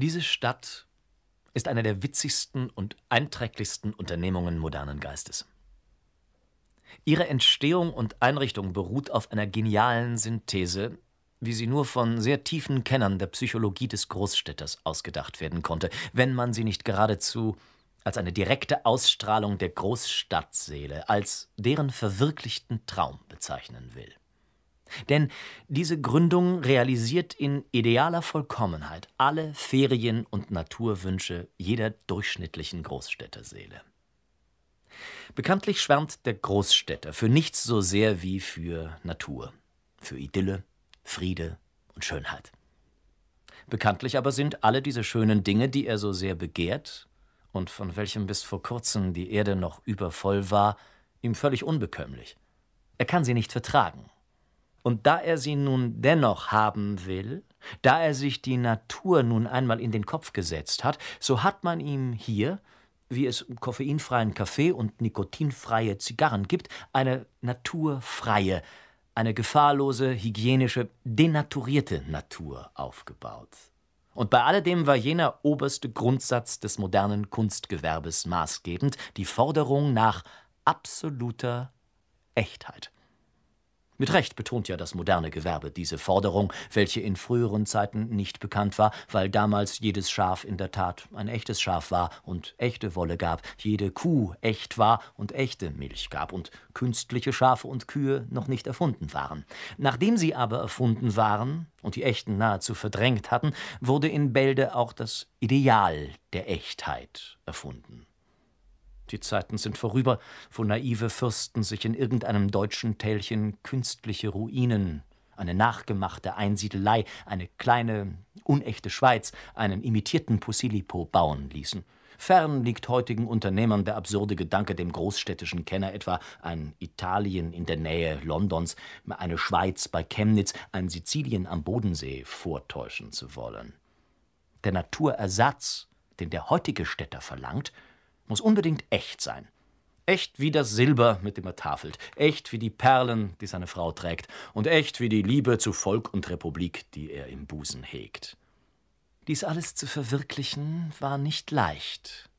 Diese Stadt ist eine der witzigsten und einträglichsten Unternehmungen modernen Geistes. Ihre Entstehung und Einrichtung beruht auf einer genialen Synthese, wie sie nur von sehr tiefen Kennern der Psychologie des Großstädters ausgedacht werden konnte, wenn man sie nicht geradezu als eine direkte Ausstrahlung der Großstadtseele, als deren verwirklichten Traum bezeichnen will. Denn diese Gründung realisiert in idealer Vollkommenheit alle Ferien- und Naturwünsche jeder durchschnittlichen Großstädterseele. Bekanntlich schwärmt der Großstädter für nichts so sehr wie für Natur, für Idylle, Friede und Schönheit. Bekanntlich aber sind alle diese schönen Dinge, die er so sehr begehrt und von welchem bis vor kurzem die Erde noch übervoll war, ihm völlig unbekömmlich. Er kann sie nicht vertragen und da er sie nun dennoch haben will, da er sich die Natur nun einmal in den Kopf gesetzt hat, so hat man ihm hier, wie es koffeinfreien Kaffee und nikotinfreie Zigarren gibt, eine naturfreie, eine gefahrlose, hygienische, denaturierte Natur aufgebaut. Und bei alledem war jener oberste Grundsatz des modernen Kunstgewerbes maßgebend, die Forderung nach absoluter Echtheit. Mit Recht betont ja das moderne Gewerbe diese Forderung, welche in früheren Zeiten nicht bekannt war, weil damals jedes Schaf in der Tat ein echtes Schaf war und echte Wolle gab, jede Kuh echt war und echte Milch gab und künstliche Schafe und Kühe noch nicht erfunden waren. Nachdem sie aber erfunden waren und die echten nahezu verdrängt hatten, wurde in Bälde auch das Ideal der Echtheit erfunden. Die Zeiten sind vorüber, wo naive Fürsten sich in irgendeinem deutschen Tälchen künstliche Ruinen, eine nachgemachte Einsiedelei, eine kleine, unechte Schweiz, einen imitierten Posillipo bauen ließen. Fern liegt heutigen Unternehmern der absurde Gedanke, dem großstädtischen Kenner etwa ein Italien in der Nähe Londons, eine Schweiz bei Chemnitz, ein Sizilien am Bodensee vortäuschen zu wollen. Der Naturersatz, den der heutige Städter verlangt, muss unbedingt echt sein. Echt wie das Silber, mit dem er tafelt, echt wie die Perlen, die seine Frau trägt, und echt wie die Liebe zu Volk und Republik, die er im Busen hegt. Dies alles zu verwirklichen war nicht leicht.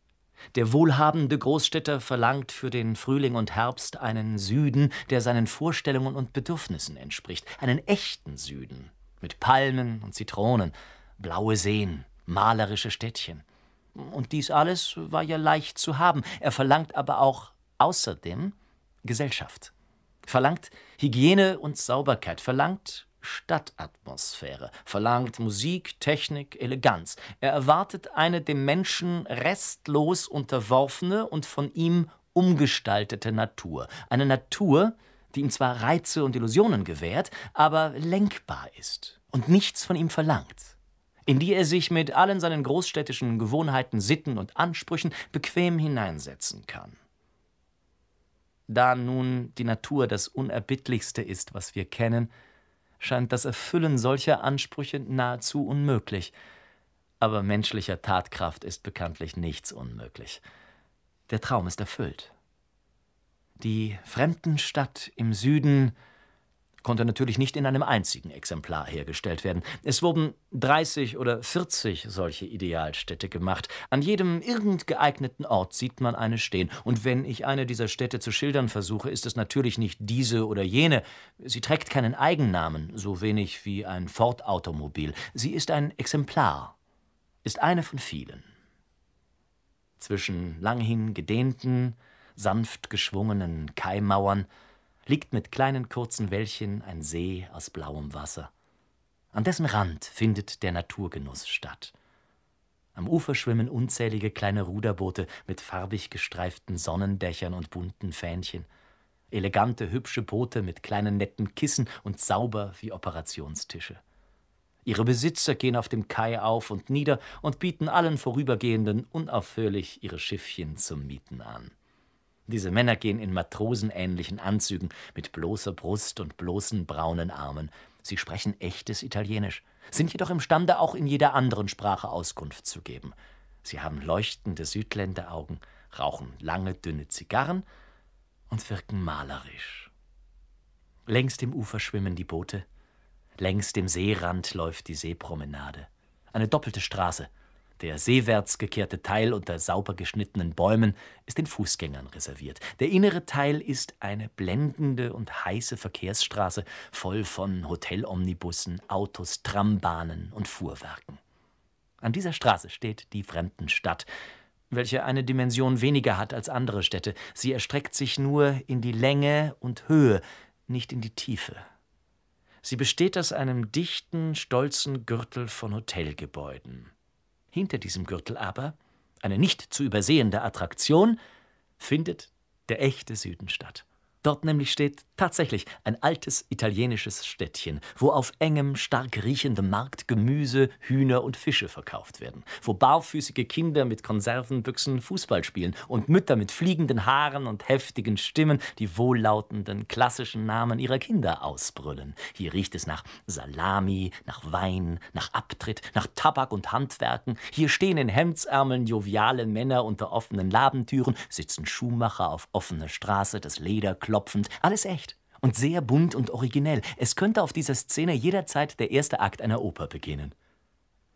Der wohlhabende Großstädter verlangt für den Frühling und Herbst einen Süden, der seinen Vorstellungen und Bedürfnissen entspricht, einen echten Süden, mit Palmen und Zitronen, blaue Seen, malerische Städtchen, und dies alles war ja leicht zu haben. Er verlangt aber auch außerdem Gesellschaft. Verlangt Hygiene und Sauberkeit, verlangt Stadtatmosphäre, verlangt Musik, Technik, Eleganz. Er erwartet eine dem Menschen restlos unterworfene und von ihm umgestaltete Natur. Eine Natur, die ihm zwar Reize und Illusionen gewährt, aber lenkbar ist und nichts von ihm verlangt in die er sich mit allen seinen großstädtischen Gewohnheiten, Sitten und Ansprüchen bequem hineinsetzen kann. Da nun die Natur das Unerbittlichste ist, was wir kennen, scheint das Erfüllen solcher Ansprüche nahezu unmöglich. Aber menschlicher Tatkraft ist bekanntlich nichts unmöglich. Der Traum ist erfüllt. Die Fremdenstadt im Süden konnte natürlich nicht in einem einzigen Exemplar hergestellt werden. Es wurden 30 oder 40 solche Idealstädte gemacht. An jedem irgend geeigneten Ort sieht man eine stehen. Und wenn ich eine dieser Städte zu schildern versuche, ist es natürlich nicht diese oder jene. Sie trägt keinen Eigennamen, so wenig wie ein Ford-Automobil. Sie ist ein Exemplar, ist eine von vielen. Zwischen langhin gedehnten, sanft geschwungenen Kaimauern liegt mit kleinen kurzen Wellchen ein See aus blauem Wasser. An dessen Rand findet der Naturgenuss statt. Am Ufer schwimmen unzählige kleine Ruderboote mit farbig gestreiften Sonnendächern und bunten Fähnchen. Elegante, hübsche Boote mit kleinen netten Kissen und sauber wie Operationstische. Ihre Besitzer gehen auf dem Kai auf und nieder und bieten allen Vorübergehenden unaufhörlich ihre Schiffchen zum Mieten an. Diese Männer gehen in matrosenähnlichen Anzügen mit bloßer Brust und bloßen braunen Armen. Sie sprechen echtes Italienisch, sind jedoch imstande, auch in jeder anderen Sprache Auskunft zu geben. Sie haben leuchtende Südländeraugen, rauchen lange, dünne Zigarren und wirken malerisch. Längs dem Ufer schwimmen die Boote, längs dem Seerand läuft die Seepromenade. Eine doppelte Straße, der seewärts gekehrte Teil unter sauber geschnittenen Bäumen ist den Fußgängern reserviert. Der innere Teil ist eine blendende und heiße Verkehrsstraße voll von Hotelomnibussen, Autos, Trambahnen und Fuhrwerken. An dieser Straße steht die Fremdenstadt, welche eine Dimension weniger hat als andere Städte. Sie erstreckt sich nur in die Länge und Höhe, nicht in die Tiefe. Sie besteht aus einem dichten, stolzen Gürtel von Hotelgebäuden. Hinter diesem Gürtel aber, eine nicht zu übersehende Attraktion, findet der echte Süden statt. Dort nämlich steht tatsächlich ein altes italienisches Städtchen, wo auf engem, stark riechendem Markt Gemüse, Hühner und Fische verkauft werden, wo barfüßige Kinder mit Konservenbüchsen Fußball spielen und Mütter mit fliegenden Haaren und heftigen Stimmen die wohllautenden klassischen Namen ihrer Kinder ausbrüllen. Hier riecht es nach Salami, nach Wein, nach Abtritt, nach Tabak und Handwerken. Hier stehen in Hemdsärmeln joviale Männer unter offenen Ladentüren, sitzen Schuhmacher auf offener Straße, das Leder klopfend, alles echt und sehr bunt und originell. Es könnte auf dieser Szene jederzeit der erste Akt einer Oper beginnen.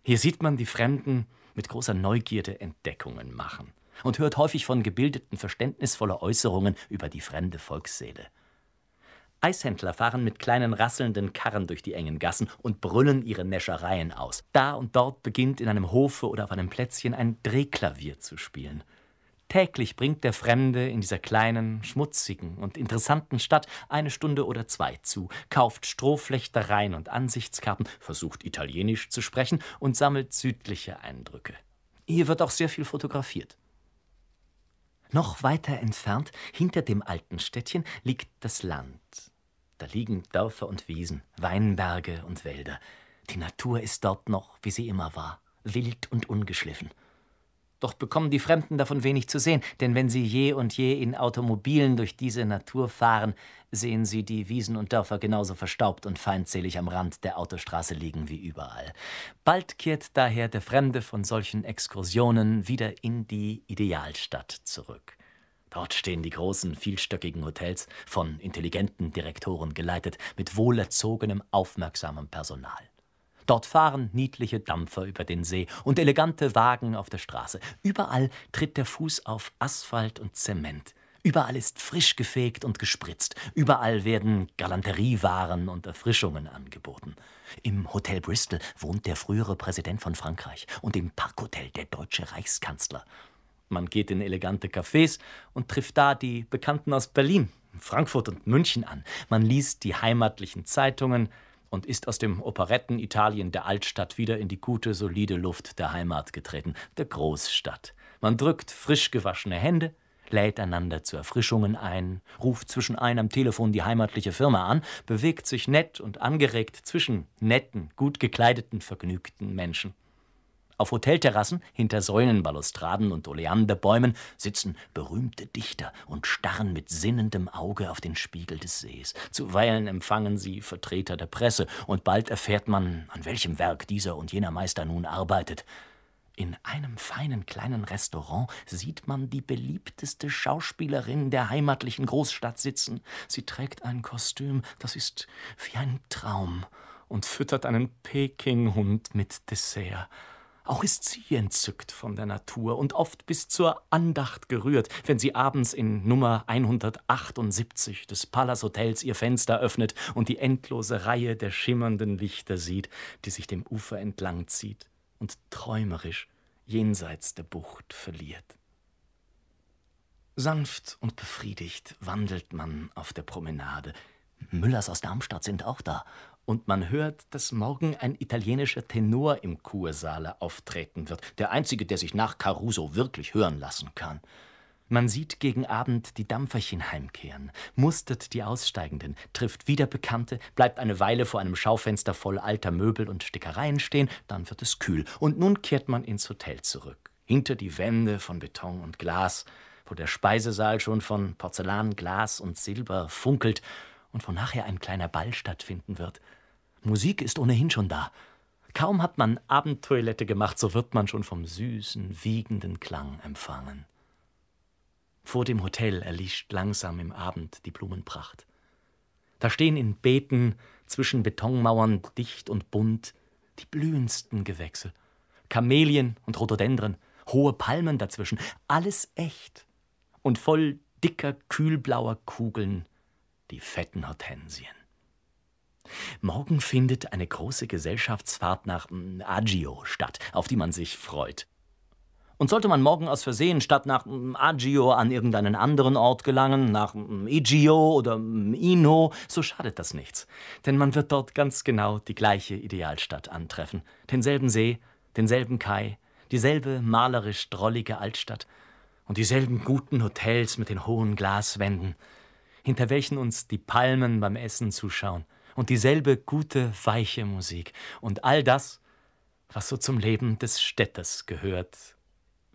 Hier sieht man die Fremden mit großer Neugierde Entdeckungen machen und hört häufig von gebildeten, verständnisvoller Äußerungen über die fremde Volksseele. Eishändler fahren mit kleinen rasselnden Karren durch die engen Gassen und brüllen ihre Näschereien aus. Da und dort beginnt in einem Hofe oder auf einem Plätzchen ein Drehklavier zu spielen. Täglich bringt der Fremde in dieser kleinen, schmutzigen und interessanten Stadt eine Stunde oder zwei zu, kauft Strohflechtereien und Ansichtskarten, versucht Italienisch zu sprechen und sammelt südliche Eindrücke. Hier wird auch sehr viel fotografiert. Noch weiter entfernt, hinter dem alten Städtchen, liegt das Land. Da liegen Dörfer und Wiesen, Weinberge und Wälder. Die Natur ist dort noch, wie sie immer war, wild und ungeschliffen. Doch bekommen die Fremden davon wenig zu sehen, denn wenn sie je und je in Automobilen durch diese Natur fahren, sehen sie die Wiesen und Dörfer genauso verstaubt und feindselig am Rand der Autostraße liegen wie überall. Bald kehrt daher der Fremde von solchen Exkursionen wieder in die Idealstadt zurück. Dort stehen die großen, vielstöckigen Hotels, von intelligenten Direktoren geleitet, mit wohlerzogenem, aufmerksamem Personal. Dort fahren niedliche Dampfer über den See und elegante Wagen auf der Straße. Überall tritt der Fuß auf Asphalt und Zement. Überall ist frisch gefegt und gespritzt. Überall werden Galanteriewaren und Erfrischungen angeboten. Im Hotel Bristol wohnt der frühere Präsident von Frankreich und im Parkhotel der deutsche Reichskanzler. Man geht in elegante Cafés und trifft da die Bekannten aus Berlin, Frankfurt und München an. Man liest die heimatlichen Zeitungen, und ist aus dem Operetten-Italien der Altstadt wieder in die gute, solide Luft der Heimat getreten, der Großstadt. Man drückt frisch gewaschene Hände, lädt einander zu Erfrischungen ein, ruft zwischen einem am Telefon die heimatliche Firma an, bewegt sich nett und angeregt zwischen netten, gut gekleideten, vergnügten Menschen. Auf Hotelterrassen, hinter Säulenbalustraden und Oleanderbäumen sitzen berühmte Dichter und starren mit sinnendem Auge auf den Spiegel des Sees. Zuweilen empfangen sie Vertreter der Presse, und bald erfährt man, an welchem Werk dieser und jener Meister nun arbeitet. In einem feinen kleinen Restaurant sieht man die beliebteste Schauspielerin der heimatlichen Großstadt sitzen. Sie trägt ein Kostüm, das ist wie ein Traum, und füttert einen Pekinghund mit Dessert. Auch ist sie entzückt von der Natur und oft bis zur Andacht gerührt, wenn sie abends in Nummer 178 des Palace Hotels ihr Fenster öffnet und die endlose Reihe der schimmernden Lichter sieht, die sich dem Ufer entlang zieht und träumerisch jenseits der Bucht verliert. Sanft und befriedigt wandelt man auf der Promenade. Müllers aus Darmstadt sind auch da und man hört, dass morgen ein italienischer Tenor im Kursaale auftreten wird, der einzige, der sich nach Caruso wirklich hören lassen kann. Man sieht gegen Abend die Dampferchen heimkehren, mustert die Aussteigenden, trifft wieder Bekannte, bleibt eine Weile vor einem Schaufenster voll alter Möbel und Stickereien stehen, dann wird es kühl und nun kehrt man ins Hotel zurück, hinter die Wände von Beton und Glas, wo der Speisesaal schon von Porzellan, Glas und Silber funkelt und wo nachher ein kleiner Ball stattfinden wird. Musik ist ohnehin schon da. Kaum hat man Abendtoilette gemacht, so wird man schon vom süßen, wiegenden Klang empfangen. Vor dem Hotel erlischt langsam im Abend die Blumenpracht. Da stehen in Beeten zwischen Betonmauern dicht und bunt die blühendsten Gewächse. Kamelien und Rhododendren, hohe Palmen dazwischen, alles echt und voll dicker, kühlblauer Kugeln die fetten Hortensien. Morgen findet eine große Gesellschaftsfahrt nach hm, Agio statt, auf die man sich freut. Und sollte man morgen aus Versehen statt nach hm, Agio an irgendeinen anderen Ort gelangen, nach hm, Igio oder Ino, so schadet das nichts. Denn man wird dort ganz genau die gleiche Idealstadt antreffen. Denselben See, denselben Kai, dieselbe malerisch drollige Altstadt und dieselben guten Hotels mit den hohen Glaswänden hinter welchen uns die Palmen beim Essen zuschauen und dieselbe gute, weiche Musik und all das, was so zum Leben des Städters gehört,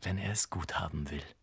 wenn er es gut haben will.